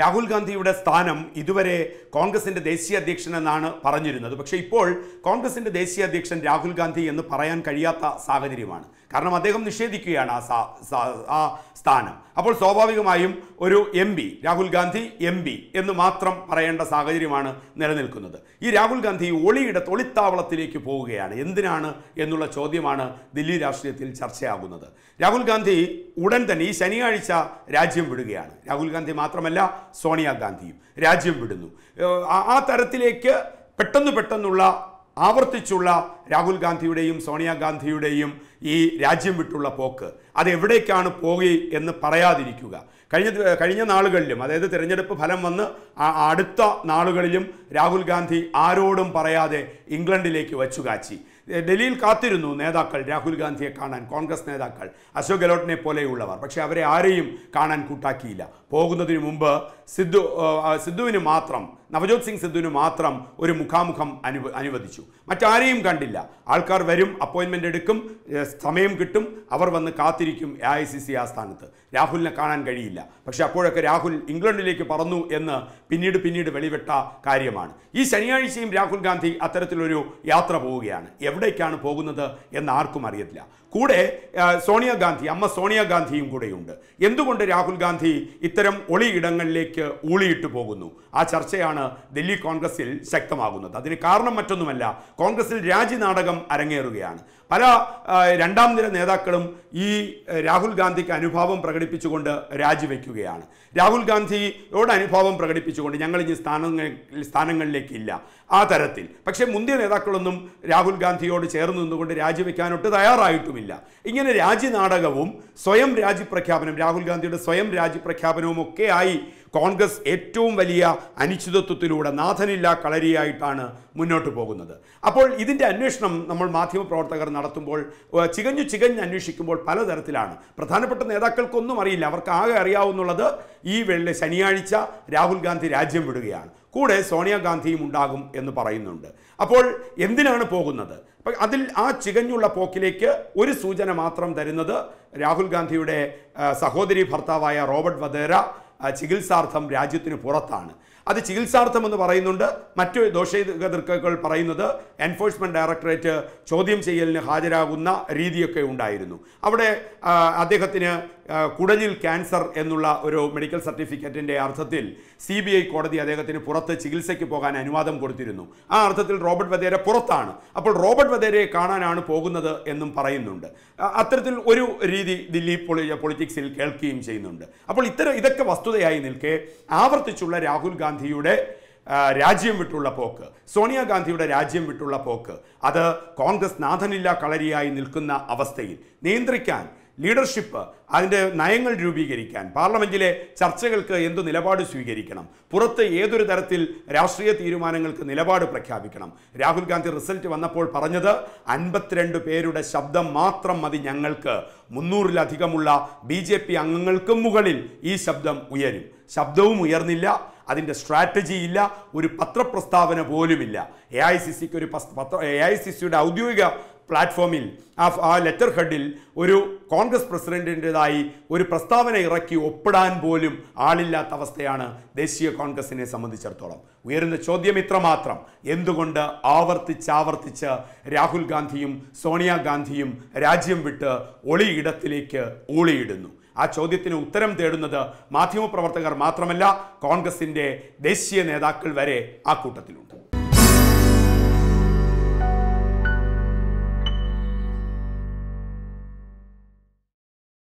രാഹുൽ ഗാന്ധിയുടെ സ്ഥാനം ഇതുവരെ കോൺഗ്രസിൻ്റെ ദേശീയ അധ്യക്ഷൻ എന്നാണ് പറഞ്ഞിരുന്നത് പക്ഷേ ഇപ്പോൾ കോൺഗ്രസിൻ്റെ ദേശീയ അധ്യക്ഷൻ രാഹുൽ ഗാന്ധി എന്ന് പറയാൻ കഴിയാത്ത സാഹചര്യമാണ് കാരണം അദ്ദേഹം നിഷേധിക്കുകയാണ് ആ ആ സ്ഥാനം അപ്പോൾ സ്വാഭാവികമായും ഒരു M P Rahul Gandhi M P എന്ന് മാത്രം പറയേണ്ട സാഹചര്യമാണ് നിലനിൽക്കുന്നത് ഈ രാഹുൽ ഗാന്ധി ഒളിയുടെ തൊളിത്താവളത്തിലേക്ക് പോവുകയാണ് എന്തിനാണ് എന്നുള്ള ചോദ്യമാണ് ദില്ലി രാഷ്ട്രീയത്തിൽ ചർച്ചയാകുന്നത് രാഹുൽ ഗാന്ധി ഉടൻ തന്നെ ഈ ശനിയാഴ്ച രാജ്യം വിടുകയാണ് രാഹുൽ ഗാന്ധി മാത്രമല്ല സോണിയാഗാന്ധിയും രാജ്യം വിടുന്നു ആ തരത്തിലേക്ക് പെട്ടെന്ന് പെട്ടെന്നുള്ള ആവർത്തിച്ചുള്ള രാഹുൽ ഗാന്ധിയുടെയും സോണിയാഗാന്ധിയുടെയും ഈ രാജ്യം വിട്ടുള്ള പോക്ക് അത് എവിടേക്കാണ് പോയി എന്ന് പറയാതിരിക്കുക കഴിഞ്ഞ കഴിഞ്ഞ നാളുകളിലും അതായത് തിരഞ്ഞെടുപ്പ് ഫലം വന്ന് അടുത്ത നാളുകളിലും രാഹുൽ ഗാന്ധി ആരോടും പറയാതെ ഇംഗ്ലണ്ടിലേക്ക് കാച്ചി ഡൽഹിയിൽ കാത്തിരുന്നു നേതാക്കൾ രാഹുൽ ഗാന്ധിയെ കാണാൻ കോൺഗ്രസ് നേതാക്കൾ അശോക് ഗെഹ്ലോട്ടിനെ പോലെയുള്ളവർ പക്ഷേ അവരെ ആരെയും കാണാൻ കൂട്ടാക്കിയില്ല പോകുന്നതിന് മുമ്പ് സിദ്ധു സിദ്ധുവിന് മാത്രം നവജോത് സിംഗ് സിദ്ധുവിന് മാത്രം ഒരു മുഖാമുഖം അനു അനുവദിച്ചു മറ്റാരെയും കണ്ടില്ല ആൾക്കാർ വരും അപ്പോയിൻമെൻ്റ് എടുക്കും സമയം കിട്ടും അവർ വന്ന് കാത്തിരിക്കും എ ഐ സി സി ആസ്ഥാനത്ത് രാഹുലിനെ കാണാൻ കഴിയില്ല പക്ഷേ അപ്പോഴൊക്കെ രാഹുൽ ഇംഗ്ലണ്ടിലേക്ക് പറന്നു എന്ന് പിന്നീട് പിന്നീട് വെളിവിട്ട കാര്യമാണ് ഈ ശനിയാഴ്ചയും രാഹുൽ ഗാന്ധി അത്തരത്തിലൊരു യാത്ര പോവുകയാണ് എവിടേക്കാണ് പോകുന്നത് എന്ന് ആർക്കും അറിയത്തില്ല കൂടെ സോണിയാഗാന്ധി അമ്മ സോണിയാഗാന്ധിയും കൂടെയുണ്ട് എന്തുകൊണ്ട് രാഹുൽ ഗാന്ധി ഇത്തരം ഒളിയിടങ്ങളിലേക്ക് ഊളിയിട്ട് പോകുന്നു ആ ചർച്ചയാണ് ഡൽഹി കോൺഗ്രസിൽ ശക്തമാകുന്നത് അതിന് കാരണം മറ്റൊന്നുമല്ല കോൺഗ്രസിൽ രാജ്യനാടകം അരങ്ങേറുകയാണ് പല രണ്ടാം നിര നേതാക്കളും ഈ രാഹുൽ ഗാന്ധിക്ക് അനുഭാവം പ്രകടിപ്പിച്ചുകൊണ്ട് രാജിവെക്കുകയാണ് രാഹുൽ ഗാന്ധിയോട് അനുഭാവം പ്രകടിപ്പിച്ചുകൊണ്ട് ഞങ്ങൾ ഇനി സ്ഥാനങ്ങൾ സ്ഥാനങ്ങളിലേക്കില്ല ആ തരത്തിൽ പക്ഷേ മുന്തിയ നേതാക്കളൊന്നും രാഹുൽ ഗാന്ധി ഗാന്ധിയോട് ചേർന്ന് നിന്നുകൊണ്ട് രാജിവെക്കാനൊട്ട് തയ്യാറായിട്ടുമില്ല ഇങ്ങനെ രാജിനാടകവും സ്വയം രാജിപ്രഖ്യാപനം രാഹുൽ ഗാന്ധിയുടെ സ്വയം രാജിപ്രഖ്യാപനവും ഒക്കെയായി കോൺഗ്രസ് ഏറ്റവും വലിയ അനിശ്ചിതത്വത്തിലൂടെ നാഥനില്ല കളരിയായിട്ടാണ് മുന്നോട്ട് പോകുന്നത് അപ്പോൾ ഇതിൻ്റെ അന്വേഷണം നമ്മൾ മാധ്യമപ്രവർത്തകർ നടത്തുമ്പോൾ ചികഞ്ഞു ചികഞ്ഞ് അന്വേഷിക്കുമ്പോൾ പലതരത്തിലാണ് പ്രധാനപ്പെട്ട നേതാക്കൾക്കൊന്നും അറിയില്ല അവർക്ക് ആകെ അറിയാവുന്നുള്ളത് ഈ വെള്ളി ശനിയാഴ്ച രാഹുൽ ഗാന്ധി രാജ്യം വിടുകയാണ് കൂടെ സോണിയാഗാന്ധിയും ഉണ്ടാകും എന്ന് പറയുന്നുണ്ട് അപ്പോൾ എന്തിനാണ് പോകുന്നത് അപ്പം അതിൽ ആ ചികഞ്ഞുള്ള പോക്കിലേക്ക് ഒരു സൂചന മാത്രം തരുന്നത് രാഹുൽ ഗാന്ധിയുടെ സഹോദരി ഭർത്താവായ റോബർട്ട് വദേര ചികിത്സാർത്ഥം രാജ്യത്തിന് പുറത്താണ് അത് ചികിത്സാർത്ഥം എന്ന് പറയുന്നുണ്ട് മറ്റു ദോഷകൾ പറയുന്നത് എൻഫോഴ്സ്മെൻറ്റ് ഡയറക്ടറേറ്റ് ചോദ്യം ചെയ്യലിന് ഹാജരാകുന്ന രീതിയൊക്കെ ഉണ്ടായിരുന്നു അവിടെ അദ്ദേഹത്തിന് കുടലിൽ ക്യാൻസർ എന്നുള്ള ഒരു മെഡിക്കൽ സർട്ടിഫിക്കറ്റിൻ്റെ അർത്ഥത്തിൽ സി ബി ഐ കോടതി അദ്ദേഹത്തിന് പുറത്ത് ചികിത്സയ്ക്ക് പോകാൻ അനുവാദം കൊടുത്തിരുന്നു ആ അർത്ഥത്തിൽ റോബർട്ട് വധേര പുറത്താണ് അപ്പോൾ റോബർട്ട് വധേരയെ കാണാനാണ് പോകുന്നത് എന്നും പറയുന്നുണ്ട് അത്തരത്തിൽ ഒരു രീതി ദില്ലി പൊളിറ്റിക്സിൽ കേൾക്കുകയും ചെയ്യുന്നുണ്ട് അപ്പോൾ ഇത്തരം ഇതൊക്കെ വസ്തുതയായി നിൽക്കെ ആവർത്തിച്ചുള്ള രാഹുൽ ഗാന്ധി ഗാന്ധിയുടെ രാജ്യം വിട്ടുള്ള പോക്ക് സോണിയാഗാന്ധിയുടെ രാജ്യം വിട്ടുള്ള പോക്ക് അത് കോൺഗ്രസ് നാഥനില്ല കളരിയായി നിൽക്കുന്ന അവസ്ഥയിൽ നിയന്ത്രിക്കാൻ ലീഡർഷിപ്പ് അതിൻ്റെ നയങ്ങൾ രൂപീകരിക്കാൻ പാർലമെൻറ്റിലെ ചർച്ചകൾക്ക് എന്തു നിലപാട് സ്വീകരിക്കണം പുറത്ത് ഏതൊരു തരത്തിൽ രാഷ്ട്രീയ തീരുമാനങ്ങൾക്ക് നിലപാട് പ്രഖ്യാപിക്കണം രാഹുൽ ഗാന്ധി റിസൾട്ട് വന്നപ്പോൾ പറഞ്ഞത് അൻപത്തിരണ്ട് പേരുടെ ശബ്ദം മാത്രം മതി ഞങ്ങൾക്ക് മുന്നൂറിലധികമുള്ള ബി ജെ പി അംഗങ്ങൾക്കും മുകളിൽ ഈ ശബ്ദം ഉയരും ശബ്ദവും ഉയർന്നില്ല അതിൻ്റെ സ്ട്രാറ്റജി ഇല്ല ഒരു പത്രപ്രസ്താവന പോലുമില്ല എ ഐ സി സിക്ക് ഒരു പത്ര എ ഐ സി സിയുടെ ഔദ്യോഗിക പ്ലാറ്റ്ഫോമിൽ ആ ആ ലെറ്റർ ഹെഡിൽ ഒരു കോൺഗ്രസ് പ്രസിഡന്റിൻ്റെതായി ഒരു പ്രസ്താവന ഇറക്കി ഒപ്പിടാൻ പോലും ആളില്ലാത്ത അവസ്ഥയാണ് ദേശീയ കോൺഗ്രസിനെ സംബന്ധിച്ചിടത്തോളം ഉയരുന്ന ചോദ്യം മാത്രം എന്തുകൊണ്ട് ആവർത്തിച്ചാവർത്തിച്ച് രാഹുൽ ഗാന്ധിയും സോണിയാഗാന്ധിയും രാജ്യം വിട്ട് ഒളിയിടത്തിലേക്ക് ഊളിയിടുന്നു ആ ചോദ്യത്തിന് ഉത്തരം തേടുന്നത് മാധ്യമപ്രവർത്തകർ മാത്രമല്ല കോൺഗ്രസിൻ്റെ ദേശീയ നേതാക്കൾ വരെ ആ കൂട്ടത്തിലുണ്ട്